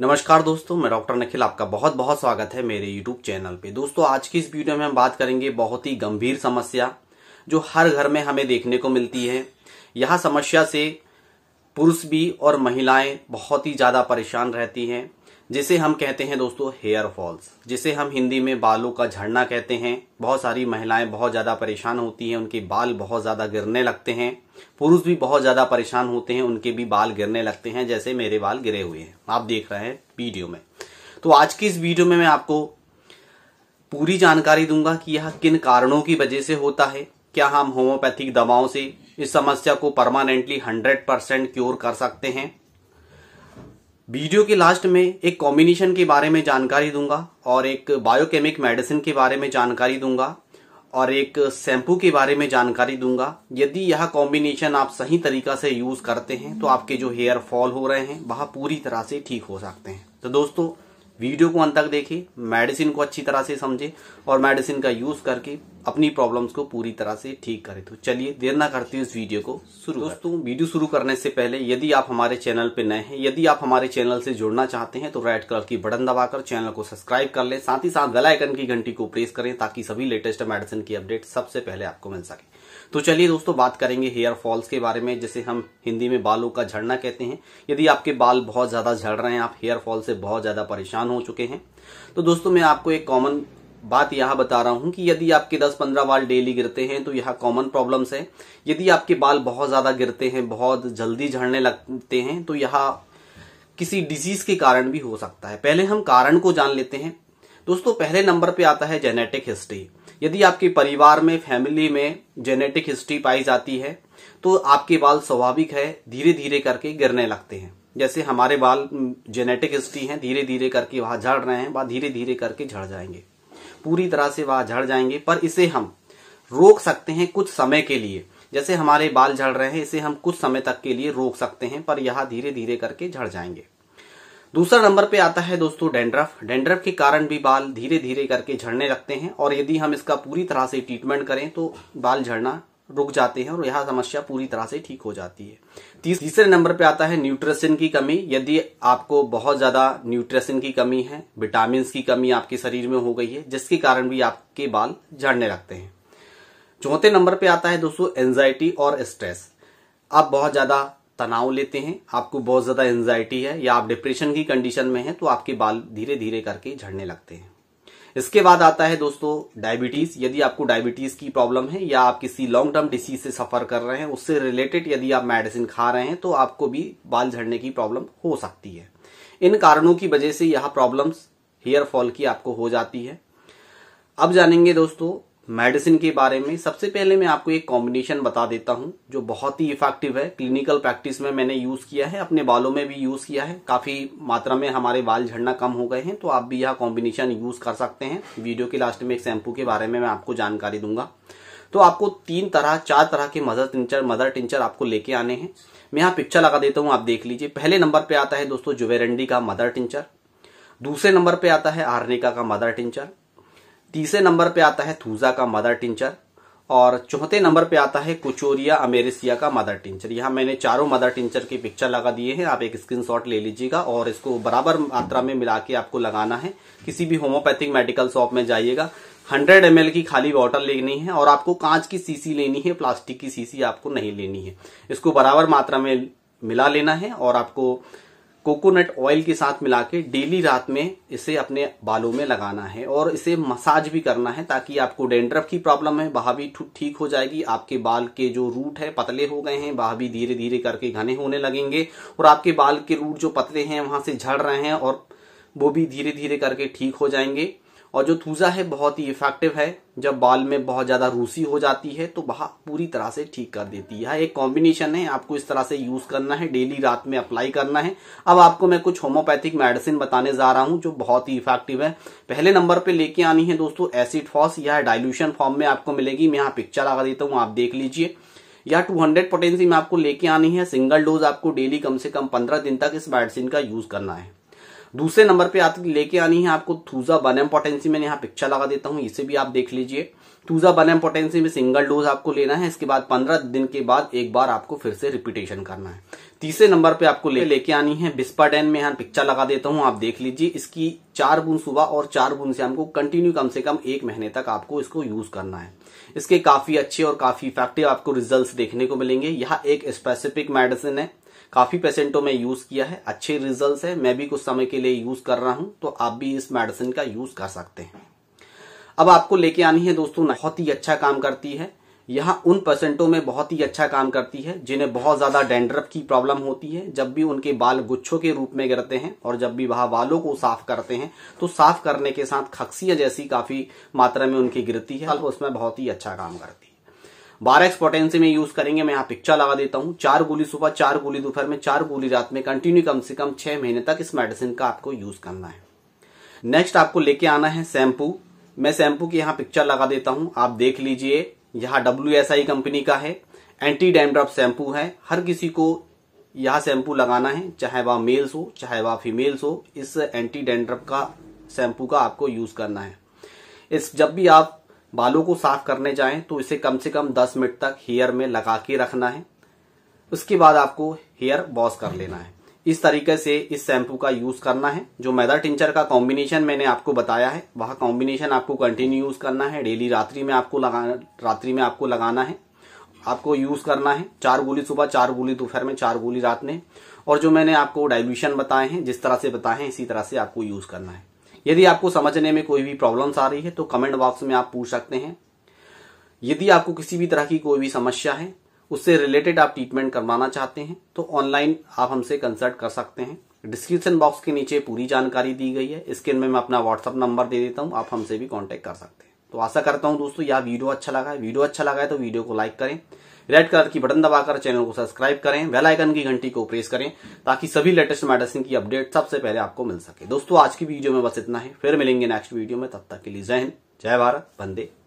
नमस्कार दोस्तों मैं डॉक्टर नखिल आपका बहुत बहुत स्वागत है मेरे यूट्यूब चैनल पे दोस्तों आज की इस वीडियो में हम बात करेंगे बहुत ही गंभीर समस्या जो हर घर में हमें देखने को मिलती है यह समस्या से पुरुष भी और महिलाएं बहुत ही ज्यादा परेशान रहती हैं जिसे हम कहते हैं दोस्तों हेयर फॉल्स जिसे हम हिंदी में बालों का झड़ना कहते हैं बहुत सारी महिलाएं बहुत ज़्यादा परेशान होती हैं उनके बाल बहुत ज़्यादा गिरने लगते हैं पुरुष भी बहुत ज़्यादा परेशान होते हैं उनके भी बाल गिरने लगते हैं जैसे मेरे बाल गिरे हुए हैं आप देख रहे हैं वीडियो में तो आज की इस वीडियो में मैं आपको पूरी जानकारी दूंगा कि यह किन कारणों की वजह से होता है क्या हम होम्योपैथिक दवाओं से इस समस्या को परमानेंटली हंड्रेड परसेंट क्योर कर सकते हैं वीडियो के लास्ट में एक कॉम्बिनेशन के बारे में जानकारी दूंगा और एक बायोकेमिक मेडिसिन के बारे में जानकारी दूंगा और एक शैम्पू के बारे में जानकारी दूंगा यदि यह कॉम्बिनेशन आप सही तरीका से यूज करते हैं तो आपके जो हेयर फॉल हो रहे हैं वह पूरी तरह से ठीक हो सकते हैं तो दोस्तों वीडियो को अंत तक देखें मेडिसिन को अच्छी तरह से समझे और मेडिसिन का यूज करके अपनी प्रॉब्लम्स को पूरी तरह से ठीक करें तो चलिए देर ना करते इस वीडियो को शुरू दोस्तों वीडियो शुरू करने से पहले यदि आप हमारे चैनल पर नए हैं यदि आप हमारे चैनल से जुड़ना चाहते हैं तो रेड कलर की बटन दबाकर चैनल को सब्सक्राइब कर लें साथ ही साथ बेलाइकन की घंटी को प्रेस करें ताकि सभी लेटेस्ट मेडिसिन की अपडेट सबसे पहले आपको मिल सके तो चलिए दोस्तों बात करेंगे हेयर फॉल्स के बारे में जिसे हम हिंदी में बालों का झड़ना कहते हैं यदि आपके बाल बहुत ज्यादा झड़ रहे हैं आप हेयर फॉल से बहुत ज्यादा परेशान हो चुके हैं तो दोस्तों मैं आपको एक कॉमन बात यह बता रहा हूं कि यदि आपके 10-15 बाल डेली गिरते हैं तो यह कॉमन प्रॉब्लम्स है यदि आपके बाल बहुत ज़्यादा गिरते हैं बहुत जल्दी झड़ने लगते हैं तो यह किसी डिजीज के कारण भी हो सकता है पहले हम कारण को जान लेते हैं दोस्तों पहले नंबर पे आता है जेनेटिक हिस्ट्री यदि आपके परिवार में फैमिली में जेनेटिक हिस्ट्री पाई जाती है तो आपके बाल स्वाभाविक है धीरे धीरे करके गिरने लगते हैं जैसे हमारे बाल जेनेटिक हिस्ट्री हैं धीरे धीरे करके वहां झड़ रहे हैं वहां धीरे धीरे करके झड़ जाएंगे पूरी तरह से वह झड़ जाएंगे पर इसे हम रोक सकते हैं कुछ समय के लिए जैसे हमारे बाल झड़ रहे हैं इसे हम कुछ समय तक के लिए रोक सकते हैं पर यह धीरे धीरे करके झड़ जाएंगे दूसरा नंबर पे आता है दोस्तों डेंड्रफ डेंड्रफ के कारण भी बाल धीरे धीरे करके झड़ने लगते हैं और यदि हम इसका पूरी तरह से ट्रीटमेंट करें तो बाल झड़ना रुक जाते हैं और यह समस्या पूरी तरह से ठीक हो जाती है तीसरे नंबर पे आता है न्यूट्रिशन की कमी यदि आपको बहुत ज्यादा न्यूट्रिशन की कमी है विटामिन की कमी आपके शरीर में हो गई है जिसके कारण भी आपके बाल झड़ने लगते हैं चौथे नंबर पे आता है दोस्तों एंजाइटी और स्ट्रेस आप बहुत ज्यादा तनाव लेते हैं आपको बहुत ज्यादा एंजाइटी है या आप डिप्रेशन की कंडीशन में है तो आपके बाल धीरे धीरे करके झड़ने लगते हैं इसके बाद आता है दोस्तों डायबिटीज यदि आपको डायबिटीज की प्रॉब्लम है या आप किसी लॉन्ग टर्म डिसीज से सफर कर रहे हैं उससे रिलेटेड यदि आप मेडिसिन खा रहे हैं तो आपको भी बाल झड़ने की प्रॉब्लम हो सकती है इन कारणों की वजह से यह प्रॉब्लम्स हेयर फॉल की आपको हो जाती है अब जानेंगे दोस्तों मेडिसिन के बारे में सबसे पहले मैं आपको एक कॉम्बिनेशन बता देता हूं जो बहुत ही इफेक्टिव है क्लिनिकल प्रैक्टिस में मैंने यूज किया है अपने बालों में भी यूज किया है काफी मात्रा में हमारे बाल झड़ना कम हो गए हैं तो आप भी यह कॉम्बिनेशन यूज कर सकते हैं वीडियो के लास्ट में एक शैम्पू के बारे में मैं आपको जानकारी दूंगा तो आपको तीन तरह चार तरह के मदर टिंचर मदर टिंचर आपको लेके आने हैं मैं यहाँ पिक्चर लगा देता हूँ आप देख लीजिए पहले नंबर पे आता है दोस्तों जुबेरेंडी का मदर टिंचर दूसरे नंबर पे आता है आर्निका का मदर टिंचर तीसरे नंबर पे आता है थूजा का मदर टिंचर और चौथे नंबर पे आता है कुचोरिया अमेरिसिया का मदर टिंचर यहाँ मैंने चारों मदर टिंचर की पिक्चर लगा दिए हैं आप एक स्क्रीनशॉट ले लीजिएगा और इसको बराबर मात्रा में मिला के आपको लगाना है किसी भी होम्योपैथिक मेडिकल शॉप में जाइएगा 100 एम की खाली बॉटल लेनी है और आपको कांच की सीसी लेनी है प्लास्टिक की सीसी आपको नहीं लेनी है इसको बराबर मात्रा में मिला लेना है और आपको कोकोनट ऑयल के साथ मिला के डेली रात में इसे अपने बालों में लगाना है और इसे मसाज भी करना है ताकि आपको डेंड्रफ की प्रॉब्लम है बाह भी ठीक हो जाएगी आपके बाल के जो रूट है पतले हो गए हैं बाह भी धीरे धीरे करके घने होने लगेंगे और आपके बाल के रूट जो पतले हैं वहां से झड़ रहे हैं और वो भी धीरे धीरे करके ठीक हो जाएंगे और जो थूजा है बहुत ही इफेक्टिव है जब बाल में बहुत ज़्यादा रूसी हो जाती है तो वह पूरी तरह से ठीक कर देती है हाँ, एक कॉम्बिनेशन है आपको इस तरह से यूज़ करना है डेली रात में अप्लाई करना है अब आपको मैं कुछ होम्योपैथिक मेडिसिन बताने जा रहा हूं जो बहुत ही इफेक्टिव है पहले नंबर पर लेके आनी है दोस्तों एसिड फॉस यह डायल्यूशन फॉर्म में आपको मिलेगी मैं यहाँ पिक्चर लगा देता हूँ आप देख लीजिए या 200 हंड्रेड पोटेंसी में आपको लेके आनी है सिंगल डोज आपको डेली कम से कम 15 दिन तक इस मेडिसिन का यूज करना है दूसरे नंबर पे आती लेके आनी है आपको थूजा बन पोटेंसी मैंने यहाँ पिक्चर लगा देता हूँ इसे भी आप देख लीजिए थूजा वन पोटेंसी में सिंगल डोज आपको लेना है इसके बाद पंद्रह दिन के बाद एक बार आपको फिर से रिपीटेशन करना है तीसरे नंबर पे आपको ले लेके आनी है बिस्पाडेन में यहाँ पिक्चर लगा देता हूँ आप देख लीजिए इसकी चार बूंद सुबह और चार बूंद से हमको कंटिन्यू कम से कम एक महीने तक आपको इसको यूज करना है इसके काफी अच्छे और काफी इफेक्टिव आपको रिजल्ट देखने को मिलेंगे यह एक स्पेसिफिक मेडिसिन है काफी पेशेंटों में यूज किया है अच्छे रिजल्ट है मैं भी कुछ समय के लिए यूज कर रहा हूं तो आप भी इस मेडिसिन का यूज कर सकते हैं अब आपको लेके आनी है दोस्तों बहुत ही अच्छा काम करती है यहाँ उन पेशेंटों में बहुत ही अच्छा काम करती है जिन्हें बहुत ज्यादा डेंड्रफ की प्रॉब्लम होती है जब भी उनके बाल गुच्छों के रूप में गिरते हैं और जब भी वह बालों को साफ करते हैं तो साफ करने के साथ खक्सिया जैसी काफी मात्रा में उनकी गिरती है तो उसमें बहुत ही अच्छा काम करती है बारह एक्स पोटेंसी में यूज करेंगे मैं यहाँ पिक्चर लगा देता हूँ चार गोली सुबह चार गोली दोपहर में चार गोली रात में कंटिन्यू कम से कम छह महीने तक इस मेडिसिन का आपको यूज करना है नेक्स्ट आपको लेके आना है शैम्पू मैं शैम्पू की यहाँ पिक्चर लगा देता हूँ आप देख लीजिए यहाँ डब्ल्यू कंपनी का है एंटी डैमड्रॉप शैम्पू है हर किसी को यह शैम्पू लगाना है चाहे वह मेल्स हो चाहे वह फीमेल्स हो इस एंटी डेंड्रप का शैम्पू का आपको यूज करना है इस जब भी आप बालों को साफ करने जाएं तो इसे कम से कम 10 मिनट तक हेयर में लगा के रखना है उसके बाद आपको हेयर वॉश कर लेना है इस तरीके से इस शैम्पू का यूज करना है जो मैदा टिंचर का कॉम्बिनेशन मैंने आपको बताया है वह कॉम्बिनेशन आपको कंटिन्यू यूज करना है डेली रात्रि में आपको रात्रि में आपको लगाना है आपको यूज करना है चार गोली सुबह चार गोली दोपहर में चार गोली रात में और जो मैंने आपको डायल्यूशन बताए हैं जिस तरह से बताए हैं इसी तरह से आपको यूज करना है यदि आपको समझने में कोई भी प्रॉब्लम्स आ रही है तो कमेंट बॉक्स में आप पूछ सकते हैं यदि आपको किसी भी तरह की कोई भी समस्या है उससे रिलेटेड आप ट्रीटमेंट करवाना चाहते हैं तो ऑनलाइन आप हमसे कंसल्ट कर सकते हैं डिस्क्रिप्शन बॉक्स के नीचे पूरी जानकारी दी गई है स्क्रीन में मैं अपना व्हाट्सअप नंबर दे देता हूँ आप हमसे भी कॉन्टेक्ट कर सकते हैं तो आशा करता हूँ दोस्तों यह वीडियो अच्छा लगा है वीडियो अच्छा लगा है तो वीडियो को लाइक करें रेड कलर की बटन दबाकर चैनल को सब्सक्राइब करें बेल आइकन की घंटी को प्रेस करें ताकि सभी लेटेस्ट मेडिसिन की अपडेट सबसे पहले आपको मिल सके दोस्तों आज की वीडियो में बस इतना है फिर मिलेंगे नेक्स्ट वीडियो में तब तक के लिए जय हिंद जय भारत बंदे